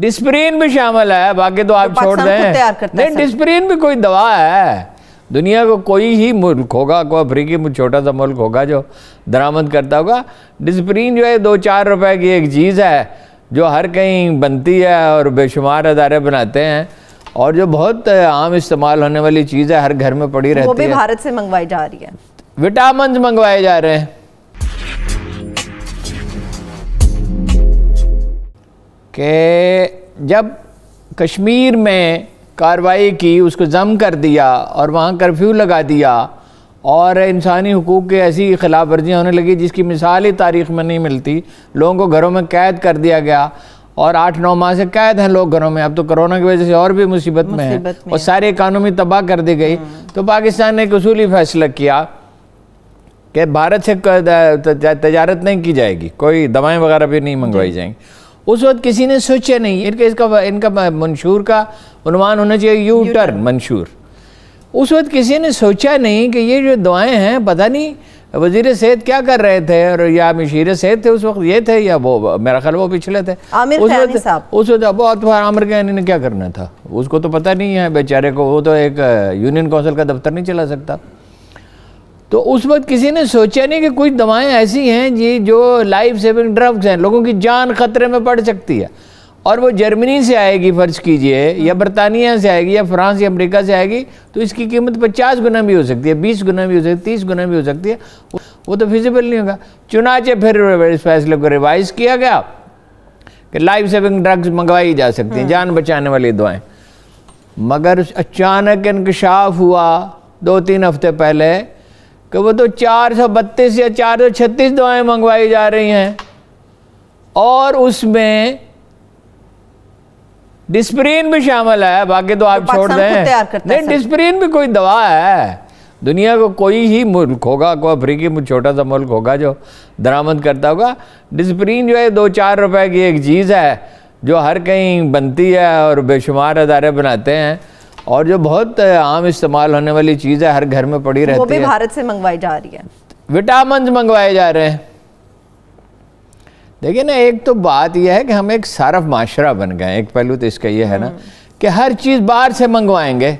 Disprin भी शामिल है बाकी तो आप छोड़ दें नहीं डिस्प्रीन भी कोई दवा है दुनिया को कोई ही मुल्क होगा कोई अफ्रीकी छोटा सा मुल्क होगा जो दरामद करता होगा डिस्प्रीन जो है दो चार रुपए की एक चीज़ है जो हर कहीं बनती है और बेशुमार अदारे बनाते हैं और जो बहुत आम इस्तेमाल होने वाली चीज़ है हर घर में पड़ी रहती है वो भी भारत से मंगवाई जा रही है विटामिन मंगवाए जा रहे हैं कि जब कश्मीर में कार्रवाई की उसको जम कर दिया और वहाँ कर्फ्यू लगा दिया और इंसानी हकूक़ के ऐसी खिलाफ वर्जियाँ होने लगी जिसकी मिसाल ही तारीख़ में नहीं मिलती लोगों को घरों में कैद कर दिया गया और आठ नौ माह से कैद हैं लोग घरों में अब तो कोरोना की वजह से और भी मुसीबत में है और सारी इकानमी तबाह कर दी गई हम्म। तो पाकिस्तान ने एक उसूली फैसला किया कि भारत से तजारत नहीं की जाएगी कोई दवाएँ वगैरह भी नहीं मंगवाई जाएंगी उस वक्त किसी ने सोचा नहीं इनके इसका इनका मंशूर का उनवान होना चाहिए यू टर्न मंशूर उस वक्त किसी ने सोचा नहीं कि ये जो दुआएं हैं पता नहीं वजीर सेहत क्या कर रहे थे और या मशीर सेहत थे उस वक्त ये थे या वो मेरा ख्याल वो पिछले थे आमिर उस वक्त उस वक्त बहुत आमिर कहने ने क्या करना था उसको तो पता नहीं है बेचारे को वो तो एक यूनियन काउंसिल का दफ्तर नहीं चला सकता तो उस वक्त किसी ने सोचा नहीं कि कुछ दवाएं ऐसी हैं जी जो लाइफ सेविंग ड्रग्स हैं लोगों की जान खतरे में पड़ सकती है और वो जर्मनी से आएगी फ़र्ज कीजिए या बरतानिया से आएगी या फ्रांस या अमेरिका से आएगी तो इसकी कीमत 50 गुना भी हो सकती है 20 गुना भी हो सकती है 30 गुना भी हो सकती है वो तो फिजिबल नहीं होगा चुनाचे फिर इस फैसले को रिवाइज किया गया कि लाइफ सेविंग ड्रग्स मंगवाई जा सकती हैं हम्म। जान बचाने वाली दवाएँ मगर अचानक इनकशाफ हुआ दो तीन हफ्ते पहले कि वो तो चार सौ बत्तीस या चार सौ छत्तीस दवाएं मंगवाई जा रही हैं और उसमें डिस्प्रीन भी शामिल है बाकी तो आप तो छोड़ दें नहीं डिस्प्रीन भी कोई दवा है दुनिया को कोई ही मुल्क होगा कोई अफ्रीकी छोटा सा मुल्क होगा जो दरामद करता होगा डिस्प्रीन जो है दो चार रुपए की एक चीज़ है जो हर कहीं बनती है और बेशुमार अदारे बनाते हैं और जो बहुत आम इस्तेमाल होने वाली चीज़ है हर घर में पड़ी रहती है वो भी भारत से मंगवाई जा रही है विटामिन मंगवाए जा रहे हैं देखिए ना एक तो बात यह है कि हम एक सारफ माशरा बन गए एक पहलू तो इसका यह है ना हम्म। कि हर चीज़ बाहर से मंगवाएंगे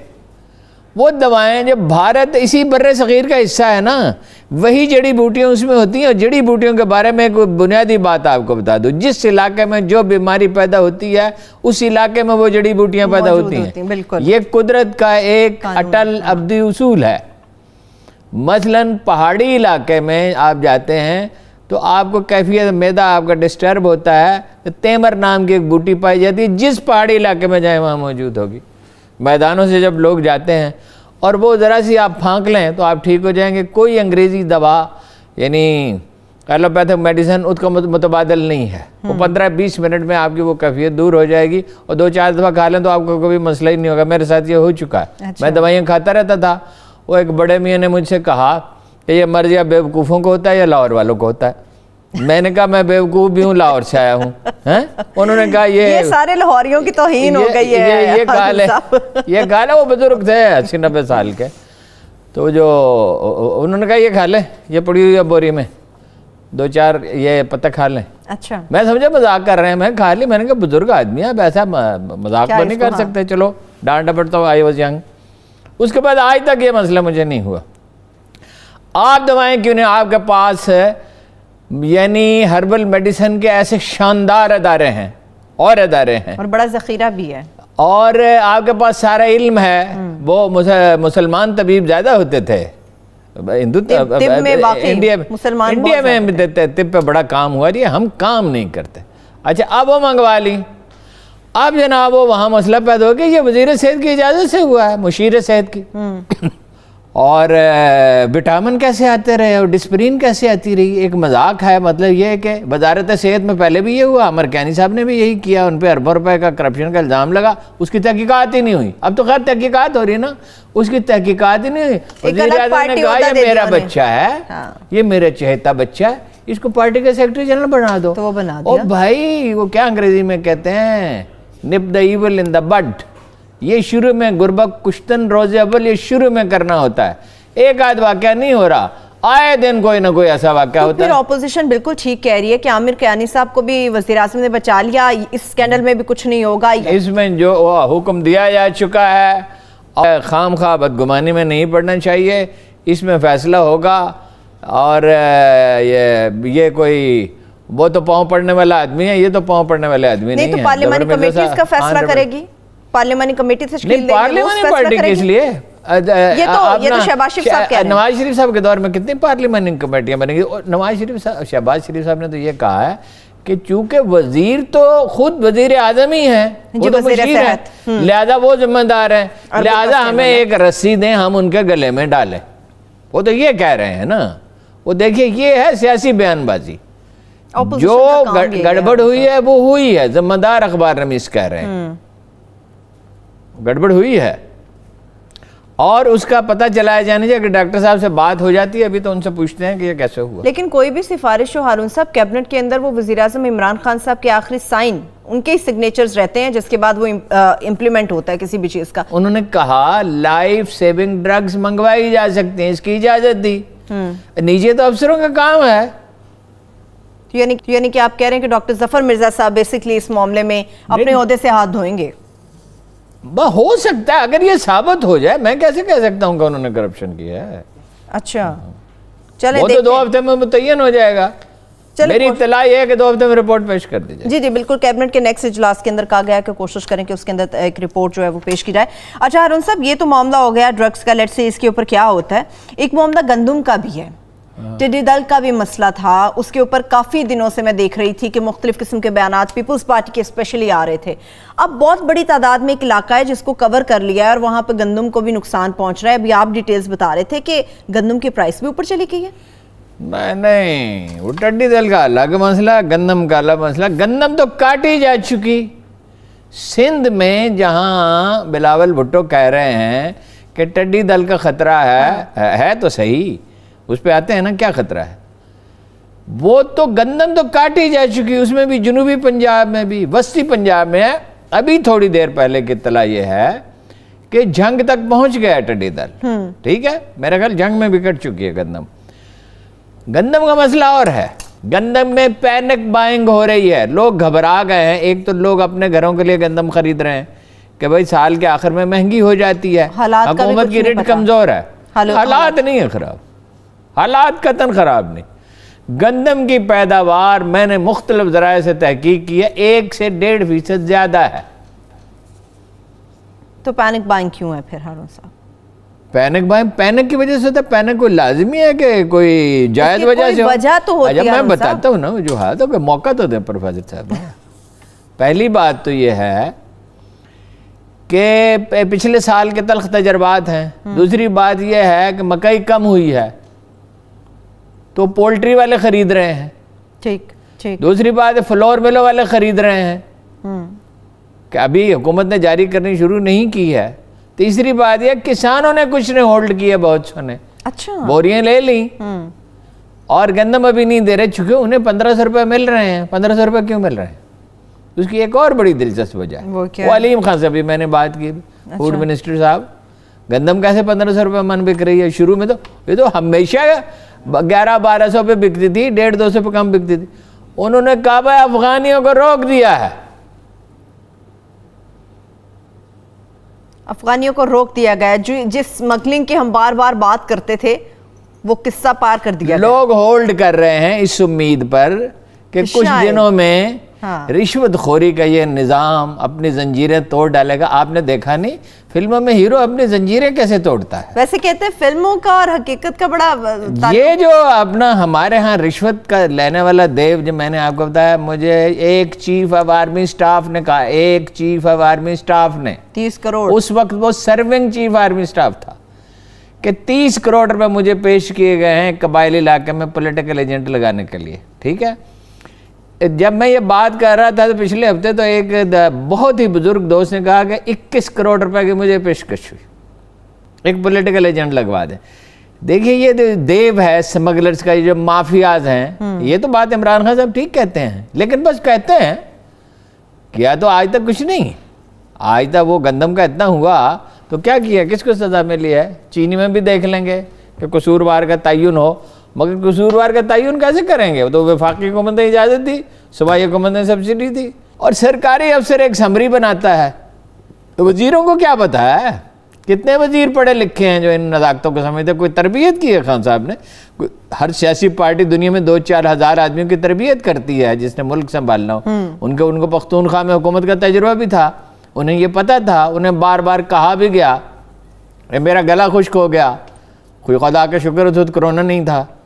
वो दवाएं जब भारत इसी बर सग़ीर का हिस्सा है ना वही जड़ी बूटियाँ उसमें होती हैं और जड़ी बूटियों के बारे में कोई बुनियादी बात आपको बता दूँ जिस इलाके में जो बीमारी पैदा होती है उस इलाके में वो जड़ी बूटियाँ पैदा होती हैं बिल्कुल ये कुदरत का एक अटल अब्दी उसूल है मसलन पहाड़ी इलाके में आप जाते हैं तो आपको कैफियत मैदा आपका डिस्टर्ब होता है तो तेमर नाम की एक बूटी पाई जाती है जिस पहाड़ी इलाके में जाए वहाँ मौजूद होगी मैदानों से जब लोग जाते हैं और वो ज़रा सी आप फाँक लें तो आप ठीक हो जाएंगे कोई अंग्रेज़ी दवा यानी एलोपैथिक मेडिसिन उसका मुतबादल नहीं है वो हम्म। पंद्रह बीस मिनट में आपकी वो कैफियत दूर हो जाएगी और दो चार दफ़ा खा लें तो आपको कभी मसला ही नहीं होगा मेरे साथ ये हो चुका है अच्छा। मैं दवाइयाँ खाता रहता था वो एक बड़े मियाँ ने मुझसे कहा कि ये मर्जिया बेवकूफ़ों को होता है या लाहौर वालों को होता है मैंने कहा मैं बेवकूफ़ भी हूँ लाहौर से आया हूँ उन्होंने कहा ये, ये सारे लाहौरियों की तोहन हो गई है ये ये गाल है ये गाल है वो बुजुर्ग थे अस्सी नब्बे साल के तो जो उन्होंने कहा ये खा लें ये पड़ी हुई है बोरी में दो चार ये पत्ते खा लें अच्छा मैं समझा मजाक कर रहे हैं मैं खा ली मैंने कहा बुजुर्ग आदमी आप ऐसा मजाक तो नहीं कर हाँ। सकते चलो डांट डपट तो आई वॉज यंग उसके बाद आज तक ये मसला मुझे नहीं हुआ आप दवाएं क्यों नहीं आपके पास है यानी हर्बल मेडिसिन के ऐसे शानदार अदारे हैं और अदारे हैं और बड़ा ज़ख़ीरा भी है और आपके पास सारा इल्म है हम्म। वो मुसलमान तबीब ज़्यादा होते थे हिंदू इंडिया मुसलमान इंडिया में देते तिब पे बड़ा काम हुआ जी हम काम नहीं करते अच्छा अब वो मंगवा ली अब जनाब वो वहां मसला पैदा हो गया ये वजीर सेहत की इजाज़त से हुआ है मुशीर सेहत की हम्म। और विटामिन कैसे आते रहे और डिस्प्रीन कैसे आती रही एक मजाक है मतलब ये कि वजारत सेहत में पहले भी ये हुआ अमर कैनी साहब ने भी यही किया उन पर अरबों रुपए का करप्शन का इल्ज़ाम लगा उसकी तहकीकत ही नहीं हुई अब तो खैर तहकीकत हो रही है ना उसकी तहकीकत ही नहीं हुई ने कहा ये मेरा बच्चा है हाँ। ये मेरा चहेता बच्चा है इसको पार्टी का सेक्रेटरी जनरल बना दो तो बना दो भाई वो क्या अंग्रेजी में कहते हैं nip the evil in the bud ये शुरू में गुरबक कुश्तन रोज़ अव्वल ये शुरू में करना होता है एक आध वाक्य नहीं हो रहा आए दिन कोई ना कोई ऐसा वाक्य तो होता फिर है ऑपोजिशन बिल्कुल ठीक कह रही है कि आमिर कयानी साहब को भी वजीर ने बचा लिया इस स्कैंडल में भी कुछ नहीं होगा इसमें जो हुक्म दिया जा चुका है खाम खा बदगुमानी में नहीं पड़ना चाहिए इसमें फैसला होगा और ये ये कोई वो तो पाँव पड़ने वाला आदमी है ये तो पाँव पड़ने वाले आदमी नहीं, नहीं तो पार्लियामानी कमेटी इसका फैसला करेगी पार्लियामानी कमेटी से पार्लियामानी पार्टी के ये तो ये तो शहबाज शरीफ साहब क्या नवाज शरीफ साहब के दौर में कितनी पार्लियामानी कमेटियां बनेंगी और नवाज शरीफ साहब शहबाज शरीफ साहब ने तो ये कहा है कि चूंकि वजीर तो खुद वजीर आजम ही है वो तो है हम्म। लिहाजा वो जिम्मेदार है लिहाजा हमें एक रस्सी दें हम उनके गले में डालें वो तो ये कह रहे हैं ना वो देखिए ये है सियासी बयानबाजी जो गड़बड़ हुई है वो हुई है जिम्मेदार अखबार रमीश कह रहे हैं हम्म। गड़बड़ हुई है और उसका पता चलाया जाने जाए अगर डॉक्टर साहब से बात हो जाती है अभी तो उनसे पूछते हैं कि ये कैसे हुआ लेकिन कोई भी सिफारिश हो हारून साहब कैबिनेट के अंदर वो वजी अजम इमरान खान साहब के आखिरी साइन उनके ही सिग्नेचर्स रहते हैं जिसके बाद वो इम्प्लीमेंट होता है किसी भी चीज़ का उन्होंने कहा लाइफ सेविंग ड्रग्स मंगवाई जा सकती हैं इसकी इजाज़त दी हम्म। नीचे तो अफसरों का काम है यानी यानी कि आप कह रहे हैं कि डॉक्टर जफर मिर्जा साहब बेसिकली इस मामले में अपने से हाथ धोएंगे हो सकता है अगर ये साबित हो जाए मैं कैसे कह सकता हूँ कि उन्होंने करप्शन किया है अच्छा चले वो तो दो हफ्ते में मुतयन हो जाएगा मेरी इतला है कि दो हफ्ते में रिपोर्ट पेश कर दीजिए जी जी बिल्कुल कैबिनेट के नेक्स्ट इजलास के अंदर कहा गया कि कोशिश करें कि उसके अंदर एक रिपोर्ट जो है वो पेश की जाए अच्छा अरुण साहब ये तो मामला हो गया ड्रग्स का लेट से इसके ऊपर क्या होता है एक मामला गंदम का भी है टिड्डी दल का भी मसला था उसके ऊपर काफ़ी दिनों से मैं देख रही थी कि मुख्तलिफ किस्म के बयान पीपल्स पार्टी के स्पेशली आ रहे थे अब बहुत बड़ी तादाद में एक इलाका है जिसको कवर कर लिया है और वहाँ पर गंदम को भी नुकसान पहुँच रहा है अभी आप डिटेल्स बता रहे थे कि गंदम की प्राइस भी ऊपर चली गई है नहीं नहीं वो टड्डी दल का अलग मसला गंदम का अलग मसला गंदम तो काटी जा चुकी सिंध में जहाँ बिलावल भुट्टो कह रहे हैं कि टड्डी दल का खतरा है है तो सही उस पर आते हैं ना क्या खतरा है वो तो गंदम तो काटी जा चुकी उसमें भी जुनूबी पंजाब में भी वस्ती पंजाब में अभी थोड़ी देर पहले की तला ये है कि जंग तक पहुंच गया टडी दल हम्म। ठीक है मेरा ख्याल झंग में भी कट चुकी है गंदम गंदम का मसला और है गंदम में पैनिक बाइंग हो रही है लोग घबरा गए हैं एक तो लोग अपने घरों के लिए गंदम खरीद रहे हैं कि भाई साल के आखिर में महंगी हो जाती है हुकूमत की रेट कमजोर है तो हालात नहीं है खराब हालात कतन ख़राब नहीं गंदम की पैदावार मैंने मुख्तलिफ जराये से तहकीक की है एक से डेढ़ फीसद ज़्यादा है तो पैनिक बाइंग क्यों है फिर हारून साहब पैनिक बाइंग पैनिक की वजह से तो पैनिक कोई लाजमी है कि कोई जायज़ वजह से वजह तो हो जब मैं बताता हूँ ना जो हाथ तो मौका तो दें प्रोफेसर साहब पहली बात तो यह है कि पिछले साल के तलख तजर्बात हैं हम्म। दूसरी बात यह है कि मकई कम हुई है तो पोल्ट्री वाले खरीद रहे हैं ठीक ठीक दूसरी बात है फ्लोर मिलो वाले खरीद रहे हैं हम्म। कि अभी हुकूमत ने जारी करनी शुरू नहीं की है तीसरी बात यह किसानों ने कुछ ने होल्ड किया बहुत ने अच्छा बोरियां ले ली हम्म। और गंदम अभी नहीं दे रहे चूंकि उन्हें पंद्रह सौ रुपये मिल रहे हैं पंद्रह सौ रुपये क्यों मिल रहे हैं उसकी एक और बड़ी दिलचस्प वजह है वो, वो अलीम खान से अभी मैंने बात की अच्छा। फूड मिनिस्टर साहब गंदम कैसे पंद्रह सौ रुपये मन बिक रही है शुरू में तो ये तो हमेशा ग्यारह बारह सौ पे बिकती थी डेढ़ दो सौ पे कम बिकती थी उन्होंने काबा अफगानियों को रोक दिया है अफगानियों को रोक दिया गया जो जिस स्मगलिंग की हम बार बार बात करते थे वो किस्सा पार कर दिया लोग होल्ड कर रहे हैं इस उम्मीद पर कि कुछ दिनों में हाँ। रिश्वतखोरी का ये निज़ाम अपनी जंजीरें तोड़ डालेगा आपने देखा नहीं फिल्मों में हीरो अपनी जंजीरें कैसे तोड़ता है वैसे कहते हैं फिल्मों का और हकीकत का बड़ा ये जो अपना हमारे यहाँ रिश्वत का लेने वाला देव जो मैंने आपको बताया मुझे एक चीफ ऑफ आर्मी स्टाफ ने कहा एक चीफ ऑफ आर्मी स्टाफ ने तीस करोड़ उस वक्त वो सर्विंग चीफ आर्मी स्टाफ था कि तीस करोड़ रुपए मुझे पेश किए गए हैं कबायली इलाके में पोलिटिकल एजेंट लगाने के लिए ठीक है जब मैं ये बात कर रहा था तो पिछले हफ्ते तो एक बहुत ही बुजुर्ग दोस्त ने कहा कि 21 करोड़ रुपए की मुझे पेशकश हुई एक पॉलिटिकल एजेंट लगवा दे देखिए ये देव है स्मगलर्स का ये जो माफियाज हैं हम्म। ये तो बात इमरान खान साहब ठीक कहते हैं लेकिन बस कहते हैं किया तो आज तक कुछ नहीं आज तक वो गंदम का इतना हुआ तो क्या किया किसको सजा मिली है चीनी में भी देख लेंगे कि कसूरवार का तयन हो मगर कसूरवार का तयन कैसे करेंगे तो वफाकी हुकूमत ने इजाज़त दी सूबाई हुकूमत ने सब्सिडी दी और सरकारी अफसर एक समरी बनाता है तो वजीरों को क्या पता है कितने वजीर पढ़े लिखे हैं जो इन नज़ाकतों को समझते कोई तरबियत की है खान साहब ने हर सियासी पार्टी दुनिया में दो चार हज़ार आदमियों की तरबियत करती है जिसने मुल्क संभालना हो हम्म। उनको उनको पख्तूनख्वा में हुकूमत का तजुर्बा भी था उन्हें यह पता था उन्हें बार बार कहा भी गया मेरा गला खुश्क हो गया कोई खुदा का शुक्र खुद कोरोना नहीं था